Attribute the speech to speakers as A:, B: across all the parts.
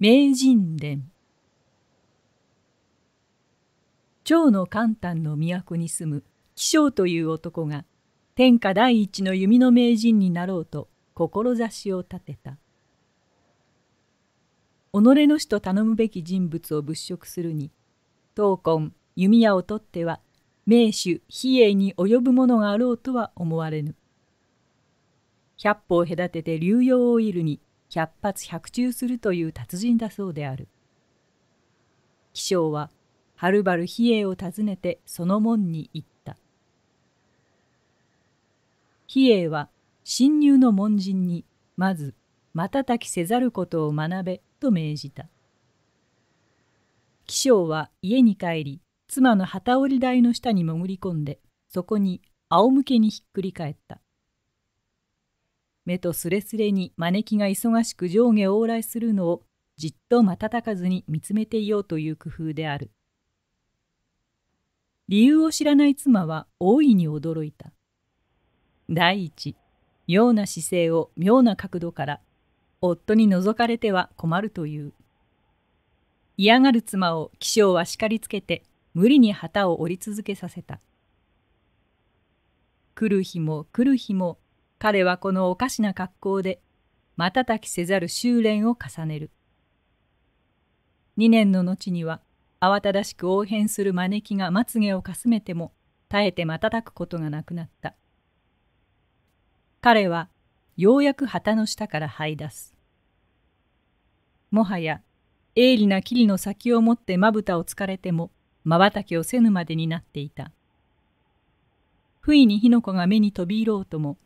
A: 名人伝蝶の簡単の都に住む紀章という男が天下第一の弓の名人になろうと志を立てた己の死と頼むべき人物を物色するに闘魂弓矢を取っては名手比叡に及ぶものがあろうとは思われぬ百歩を隔てて流用をいるに百発百中するという達人だそうである気象ははるばる比叡を訪ねてその門に行った比叡は侵入の門人にまず瞬きせざることを学べと命じた希少は家に帰り妻の旗織り台の下に潜り込んでそこに仰向けにひっくり返った目とすれすれに招きが忙しく上下往来するのをじっと瞬かずに見つめていようという工夫である理由を知らない妻は大いに驚いた第一妙な姿勢を妙な角度から夫に覗かれては困るという嫌がる妻を起床は叱りつけて無理に旗を折り続けさせた来る日も来る日も彼はこのおかしな格好で瞬きせざる修練を重ねる2年の後には慌ただしく応変する招きがまつげをかすめても耐えて瞬くことがなくなった彼はようやく旗の下から這い出すもはや鋭利な霧の先を持ってまぶたをつかれてもまばたきをせぬまでになっていた不意に火の粉が目に飛び入ろうとも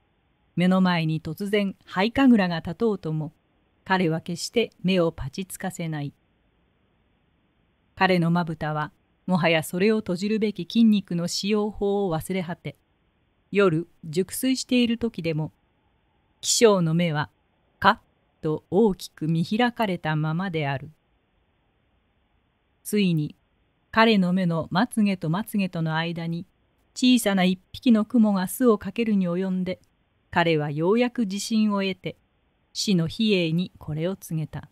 A: 目の前に突然灰神楽が立とうとも彼は決して目をパチつかせない彼のまぶたはもはやそれを閉じるべき筋肉の使用法を忘れ果て夜熟睡している時でも気象の目はカッと大きく見開かれたままであるついに彼の目のまつげとまつげとの間に小さな一匹の雲が巣をかけるに及んで彼はようやく自信を得て死の比叡にこれを告げた